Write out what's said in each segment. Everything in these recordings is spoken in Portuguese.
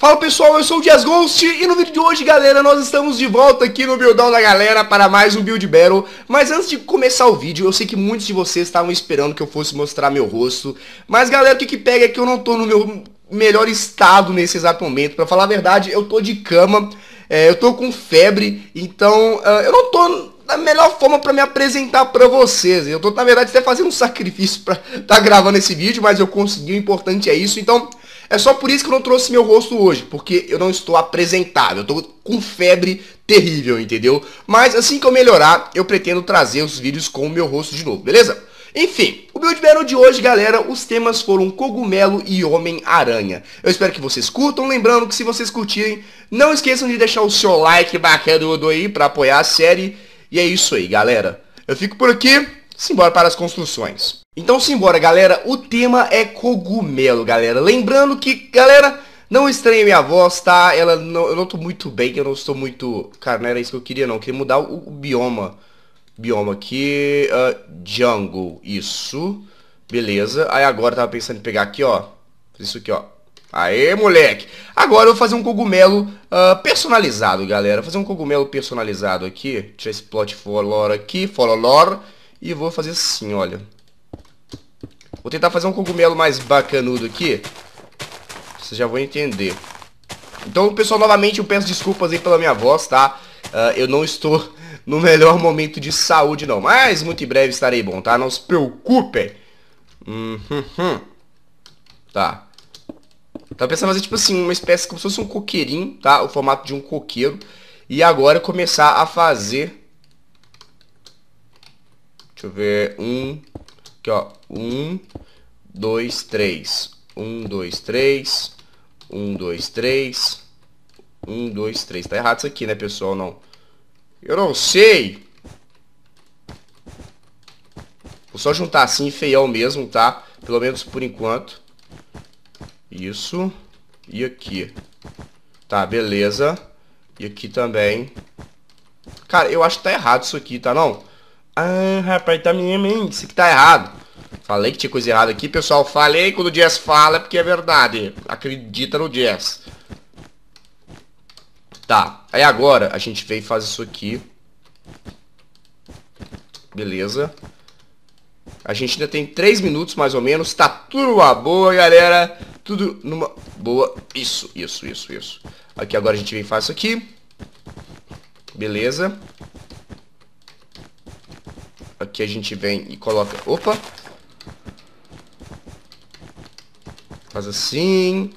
Fala pessoal, eu sou o Dias Ghost e no vídeo de hoje, galera, nós estamos de volta aqui no Buildão da Galera para mais um Build Battle. Mas antes de começar o vídeo, eu sei que muitos de vocês estavam esperando que eu fosse mostrar meu rosto. Mas galera, o que, que pega é que eu não tô no meu melhor estado nesse exato momento. Pra falar a verdade, eu tô de cama, é, eu tô com febre, então uh, eu não tô da melhor forma para me apresentar para vocês. Eu tô, na verdade, até fazendo um sacrifício para estar tá gravando esse vídeo, mas eu consegui, o importante é isso. Então, é só por isso que eu não trouxe meu rosto hoje, porque eu não estou apresentável, eu tô com febre terrível, entendeu? Mas assim que eu melhorar, eu pretendo trazer os vídeos com o meu rosto de novo, beleza? Enfim, o Build Battle de hoje, galera, os temas foram Cogumelo e Homem-Aranha. Eu espero que vocês curtam, lembrando que se vocês curtirem, não esqueçam de deixar o seu like bacana aí pra apoiar a série. E é isso aí, galera. Eu fico por aqui, simbora para as construções. Então simbora, galera. O tema é cogumelo, galera. Lembrando que, galera, não estranhe minha voz, tá? Ela não, eu não tô muito bem, eu não estou muito... Cara, não era isso que eu queria, não. Eu queria mudar o, o bioma. Bioma aqui. Uh, jungle. Isso. Beleza. Aí agora eu tava pensando em pegar aqui, ó. Isso aqui, ó. Aê, moleque! Agora eu vou fazer um cogumelo uh, personalizado, galera. Vou fazer um cogumelo personalizado aqui. Deixa esse plot lore aqui, lore E vou fazer assim, olha. Vou tentar fazer um cogumelo mais bacanudo aqui. Vocês já vão entender. Então, pessoal, novamente eu peço desculpas aí pela minha voz, tá? Uh, eu não estou no melhor momento de saúde, não. Mas muito em breve estarei bom, tá? Não se preocupem. Hum, hum, hum. Tá. Tava tá pensando fazer, tipo assim, uma espécie como se fosse um coqueirinho, tá? O formato de um coqueiro. E agora começar a fazer... Deixa eu ver... Um, Aqui, ó. 1, 2, 3. 1, 2, 3. 1, 2, 3. 1, 2, 3. Tá errado isso aqui, né, pessoal? Não. Eu não sei. Vou só juntar assim, feião mesmo, tá? Pelo menos por enquanto. Isso. E aqui. Tá, beleza. E aqui também. Cara, eu acho que tá errado isso aqui, tá não? Ah, rapaz, tá minha mente, que tá errado. Falei que tinha coisa errada aqui, pessoal. Falei quando o Jess fala é porque é verdade. Acredita no Jess. Tá, aí agora a gente vem e faz isso aqui. Beleza. A gente ainda tem 3 minutos mais ou menos. Tá tudo uma boa, galera. Tudo numa boa. Isso, isso, isso, isso. Aqui agora a gente vem e faz isso aqui. Beleza. Aqui a gente vem e coloca... Opa! Faz assim.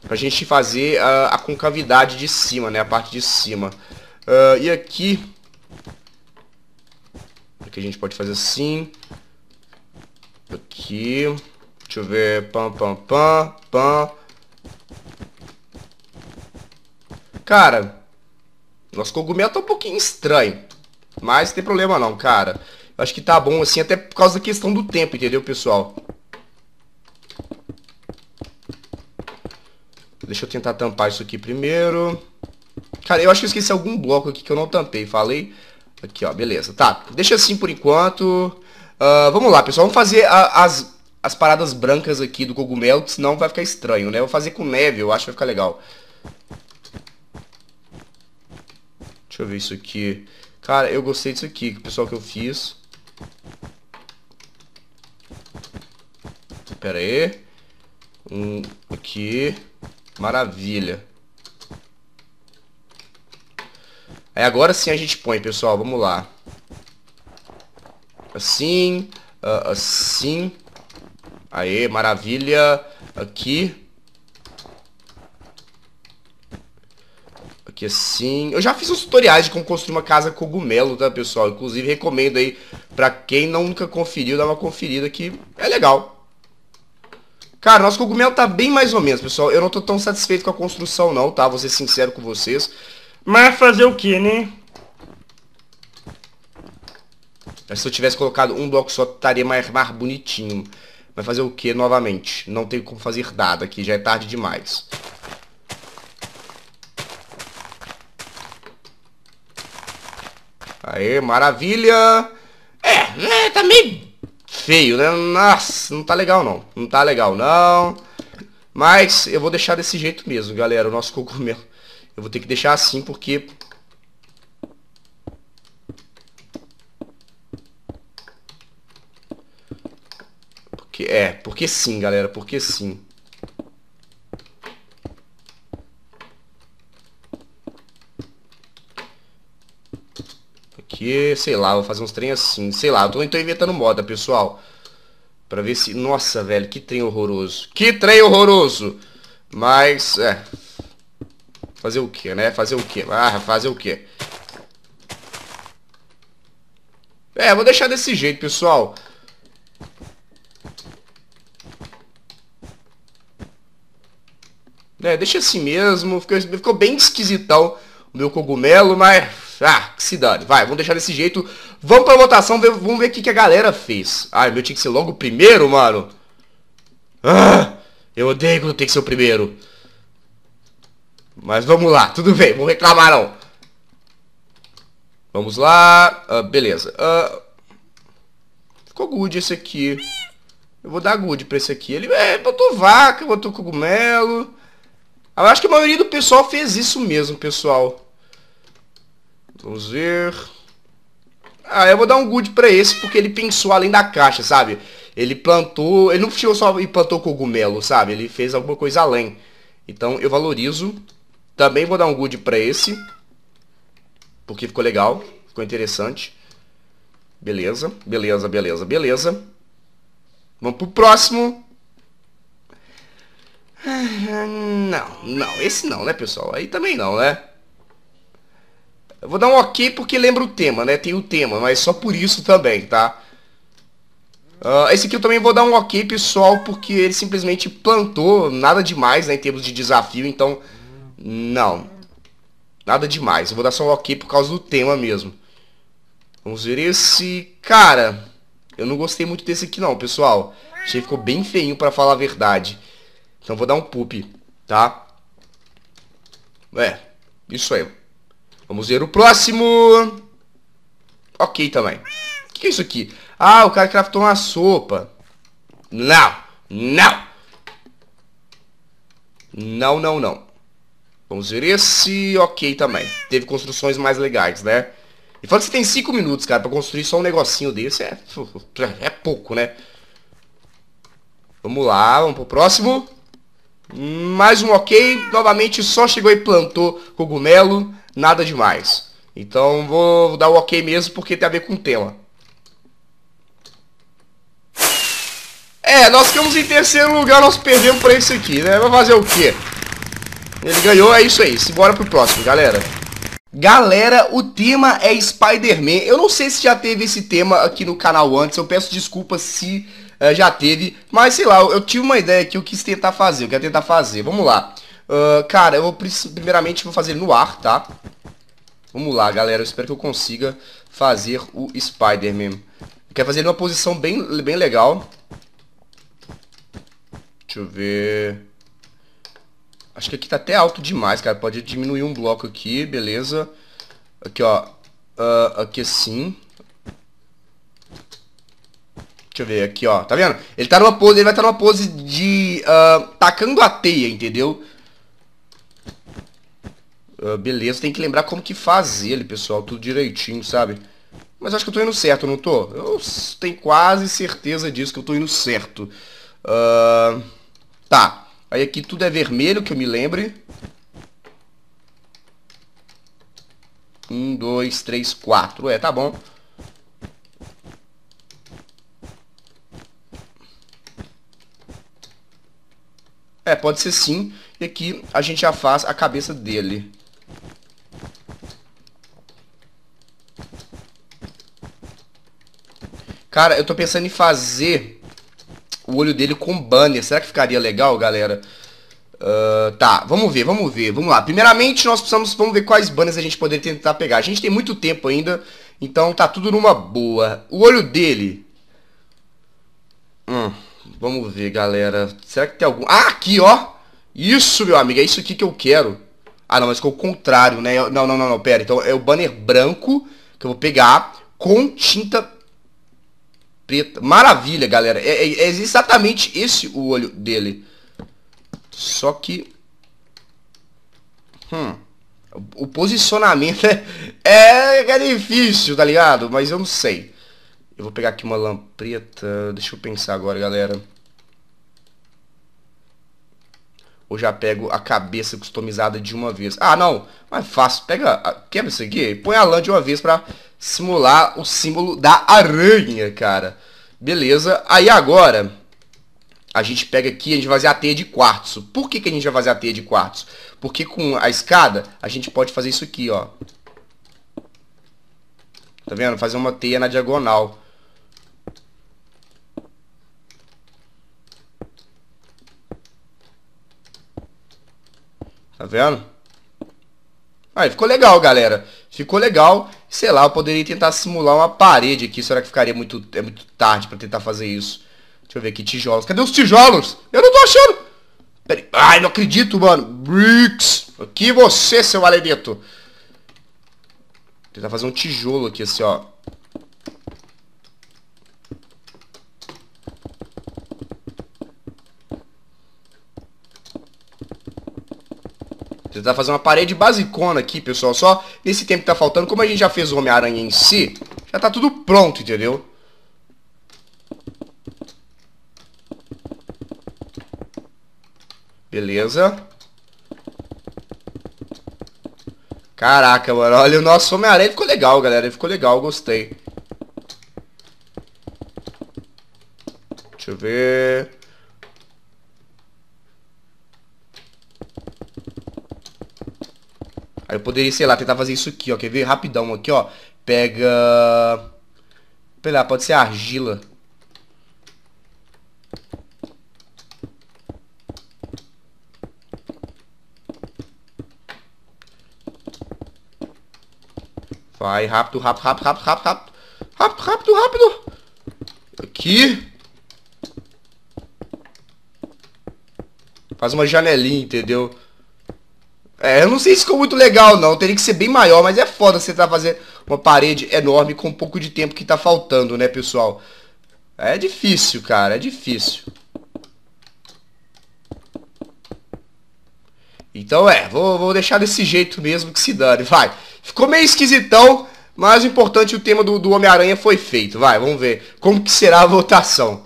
Pra gente fazer a, a concavidade de cima, né? A parte de cima. Uh, e aqui... Aqui a gente pode fazer assim. Aqui. Deixa eu ver. Pam, pam, pam, pam. Cara... Nosso cogumelo tá um pouquinho estranho. Mas não tem problema não, cara. Eu acho que tá bom assim, até por causa da questão do tempo, entendeu, pessoal? Deixa eu tentar tampar isso aqui primeiro. Cara, eu acho que eu esqueci algum bloco aqui que eu não tampei, falei. Aqui, ó, beleza. Tá, deixa assim por enquanto. Uh, vamos lá, pessoal, vamos fazer a, as, as paradas brancas aqui do cogumelo, senão vai ficar estranho, né? vou fazer com neve, eu acho que vai ficar legal. Deixa eu ver isso aqui. Cara, eu gostei disso aqui, pessoal, que eu fiz. Pera aí. Um aqui. Maravilha. Aí agora sim a gente põe, pessoal. Vamos lá. Assim. Uh, assim. Aê, maravilha. Aqui. Que assim. Eu já fiz uns tutoriais de como construir uma casa cogumelo, tá, pessoal? Inclusive recomendo aí pra quem nunca conferiu, dar uma conferida que é legal. Cara, nosso cogumelo tá bem mais ou menos, pessoal. Eu não tô tão satisfeito com a construção não, tá? Vou ser sincero com vocês. Mas fazer o que, né? se eu tivesse colocado um bloco só, estaria mais, mais bonitinho. Mas fazer o que novamente? Não tem como fazer nada aqui, já é tarde demais. Aê, maravilha! É, é, tá meio feio, né? Nossa, não tá legal não. Não tá legal não. Mas eu vou deixar desse jeito mesmo, galera. O nosso cogumelo. Eu vou ter que deixar assim porque... porque é, porque sim, galera. Porque sim. que, sei lá, vou fazer uns trem assim, sei lá, eu tô, inventando moda, pessoal. Pra ver se, nossa, velho, que trem horroroso. Que trem horroroso! Mas, é... Fazer o que, né? Fazer o que? Ah, fazer o que? É, vou deixar desse jeito, pessoal. É, deixa assim mesmo. Ficou, ficou bem esquisitão o meu cogumelo, mas ah, que se dane. Vai, vamos deixar desse jeito. Vamos pra votação, ver, vamos ver o que, que a galera fez. Ai, meu tinha que ser logo o primeiro, mano. Ah, eu odeio quando tem que ser o primeiro. Mas vamos lá, tudo bem, vou reclamar não. Vamos lá. Ah, beleza. Ah, ficou good esse aqui. Eu vou dar good pra esse aqui. Ele é, botou vaca, botou cogumelo. Eu acho que a maioria do pessoal fez isso mesmo, pessoal. Vamos ver. Ah, eu vou dar um good pra esse porque ele pensou além da caixa, sabe? Ele plantou, ele não chegou só e plantou cogumelo, sabe? Ele fez alguma coisa além. Então eu valorizo. Também vou dar um good pra esse. Porque ficou legal, ficou interessante. Beleza, beleza, beleza, beleza. Vamos pro próximo. Ah, não, não, esse não, né, pessoal? Aí também não, né? Eu vou dar um ok porque lembra o tema, né? Tem o tema, mas só por isso também, tá? Uh, esse aqui eu também vou dar um ok, pessoal, porque ele simplesmente plantou nada demais, né, em termos de desafio, então... Não. Nada demais. Eu vou dar só um ok por causa do tema mesmo. Vamos ver esse... Cara, eu não gostei muito desse aqui não, pessoal. Achei que ficou bem feinho pra falar a verdade. Então vou dar um poop, tá? É, isso aí. Vamos ver o próximo. Ok também. O que é isso aqui? Ah, o cara craftou uma sopa. Não. Não. Não, não, não. Vamos ver esse. Ok também. Teve construções mais legais, né? E falando que você tem 5 minutos, cara, pra construir só um negocinho desse, é, é pouco, né? Vamos lá, vamos pro próximo. Mais um ok. Novamente, só chegou e plantou cogumelo nada demais. Então vou dar o ok mesmo porque tem a ver com o tema. É, nós ficamos em terceiro lugar, nós perdemos pra esse aqui, né? Vai fazer o quê? Ele ganhou, é isso aí. Simbora pro próximo, galera. Galera, o tema é Spider-Man. Eu não sei se já teve esse tema aqui no canal antes, eu peço desculpas se uh, já teve. Mas sei lá, eu, eu tive uma ideia que eu quis tentar fazer, eu quero tentar fazer. Vamos lá. Uh, cara, eu vou primeiramente vou fazer no ar, tá? Vamos lá, galera. Eu espero que eu consiga fazer o Spider-Man. Quer fazer ele numa posição bem, bem legal. Deixa eu ver... Acho que aqui tá até alto demais, cara. Pode diminuir um bloco aqui, beleza. Aqui, ó. Uh, aqui assim. Deixa eu ver aqui, ó. Tá vendo? Ele tá numa pose, ele vai estar tá numa pose de... Uh, tacando a teia, entendeu? Ah, beleza, tem que lembrar como que faz ele, pessoal, tudo direitinho, sabe? Mas acho que eu tô indo certo, não tô? Eu tenho quase certeza disso que eu tô indo certo. Uh, tá. Aí aqui tudo é vermelho, que eu me lembre. Um, dois, três, quatro. É, tá bom. É, pode ser sim. E aqui a gente já faz a cabeça dele. Cara, eu tô pensando em fazer o olho dele com banner. Será que ficaria legal, galera? Uh, tá, vamos ver, vamos ver, vamos lá. Primeiramente, nós precisamos, vamos ver quais banners a gente poderia tentar pegar. A gente tem muito tempo ainda, então tá tudo numa boa. O olho dele... Hum, vamos ver, galera. Será que tem algum... Ah, aqui, ó! Isso, meu amigo, é isso aqui que eu quero. Ah, não, mas ficou o contrário, né? Não, não, não, não, pera. Então é o banner branco que eu vou pegar com tinta preta. Maravilha, galera. É, é, é, exatamente esse o olho dele. Só que... Hum. O posicionamento é, é, é difícil, tá ligado? Mas eu não sei. Eu vou pegar aqui uma lã preta. Deixa eu pensar agora, galera. Ou já pego a cabeça customizada de uma vez. Ah, não. Mais é fácil. Pega... Quebra isso aqui. Põe a lã de uma vez pra simular o símbolo da aranha, cara. Beleza, aí agora a gente pega aqui, a gente vai fazer a teia de quartzo. Por que, que a gente vai fazer a teia de quartzo? Porque com a escada, a gente pode fazer isso aqui, ó. Tá vendo? Fazer uma teia na diagonal. Tá vendo? Aí, ficou legal, galera. Ficou legal. Sei lá, eu poderia tentar simular uma parede aqui. Será que ficaria muito, é muito tarde para tentar fazer isso? Deixa eu ver aqui, tijolos. Cadê os tijolos? Eu não tô achando. Peraí. Ai, não acredito, mano. Bricks. Aqui você, seu maledeto. Vou tentar fazer um tijolo aqui, assim, ó. tentar tá fazer uma parede basicona aqui, pessoal, só nesse tempo que tá faltando. Como a gente já fez o Homem-Aranha em si, já tá tudo pronto, entendeu? Beleza. Caraca, mano, olha o nosso Homem-Aranha ficou legal, galera, ele ficou legal, gostei. Deixa eu ver... Aí eu poderia, sei lá, tentar fazer isso aqui, ó. Quer ver? Rapidão aqui, ó. Pega... Sei lá, pode ser argila. Vai, rápido, rápido, rápido, rápido, rápido, rápido. Rápido, rápido, rápido. Aqui. Faz uma janelinha, entendeu? É, eu não sei se ficou muito legal, não. Teria que ser bem maior, mas é foda você tá fazendo uma parede enorme com um pouco de tempo que tá faltando, né, pessoal? É difícil, cara, é difícil. Então é, vou, vou deixar desse jeito mesmo que se dane, vai. Ficou meio esquisitão, mas o importante, o tema do, do Homem-Aranha foi feito, vai, vamos ver. Como que será a votação?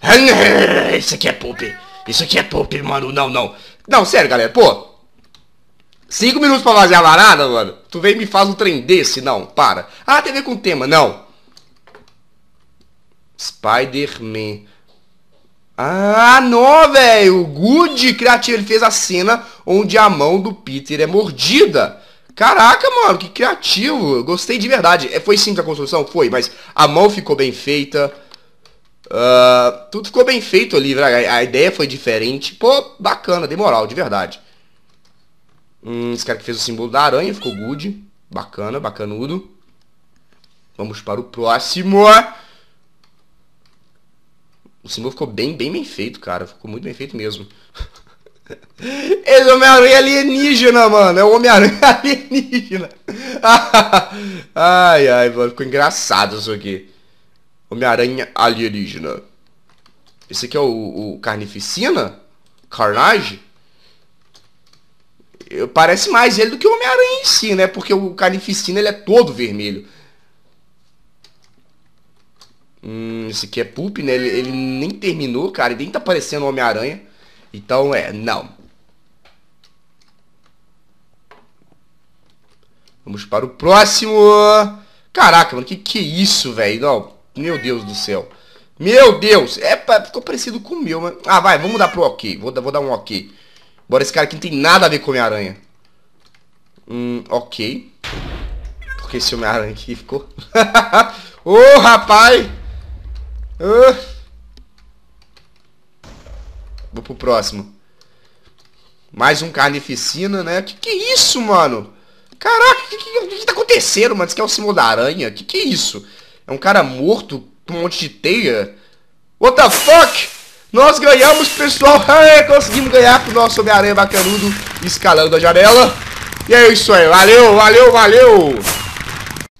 Isso aqui é poop, isso aqui é poop, mano, não, não. Não, sério, galera, pô, Cinco minutos pra fazer a varada, mano. Tu vem e me faz um trem desse? Não, para. Ah, tem a ver com o tema. Não. Spider-Man. Ah, não, velho. O Good criativo. Ele fez a cena onde a mão do Peter é mordida. Caraca, mano, que criativo. Gostei de verdade. É, foi simples a construção? Foi, mas a mão ficou bem feita. Uh, tudo ficou bem feito ali, a ideia foi diferente. Pô, bacana, demoral, de verdade. Hum, esse cara que fez o símbolo da aranha, ficou good. Bacana, bacanudo. Vamos para o próximo. O símbolo ficou bem, bem bem feito, cara. Ficou muito bem feito mesmo. Esse Homem-Aranha é alienígena, mano. É o Homem-Aranha alienígena. ai, ai, mano. Ficou engraçado isso aqui. Homem-Aranha alienígena. Esse aqui é o, o Carnificina? Carnage? Parece mais ele do que o Homem-Aranha em si, né? Porque o Carnificina ele é todo vermelho. Hum, esse aqui é Pulp, né? Ele, ele nem terminou, cara. Ele nem tá parecendo o Homem-Aranha. Então, é, não. Vamos para o próximo. Caraca, mano, que que é isso, velho? Não, meu Deus do céu. Meu Deus, é, ficou parecido com o meu, mano. Ah, vai, vamos dar pro ok. Vou, vou dar um ok. Bora, esse cara aqui não tem nada a ver com Homem-Aranha. Hum, ok. Porque esse Homem-Aranha aqui ficou. Ô, oh, rapaz! Oh. Vou pro próximo. Mais um carnificina, né? Que que é isso, mano? Caraca, o que, que, que, tá acontecendo, mano? Isso aqui é o símbolo da aranha? Que que é isso? É um cara morto com um monte de teia? What the fuck? Nós ganhamos, pessoal. conseguimos ganhar com o nosso Homem-Aranha bacanudo escalando a janela. E é isso aí. Valeu, valeu, valeu.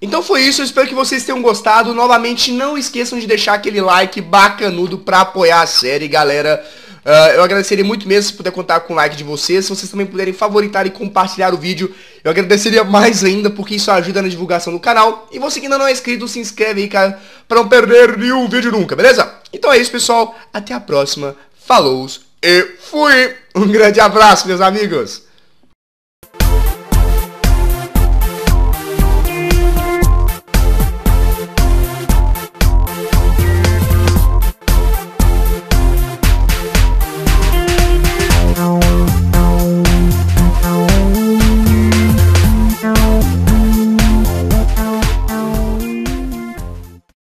Então foi isso, eu espero que vocês tenham gostado. Novamente, não esqueçam de deixar aquele like bacanudo pra apoiar a série, galera. Uh, eu agradeceria muito mesmo se puder contar com o like de vocês. Se vocês também puderem favoritar e compartilhar o vídeo, eu agradeceria mais ainda, porque isso ajuda na divulgação do canal. E você que ainda não é inscrito, se inscreve aí, cara, pra não perder nenhum vídeo nunca, beleza? Então é isso, pessoal. Até a próxima. Falou e fui! Um grande abraço, meus amigos!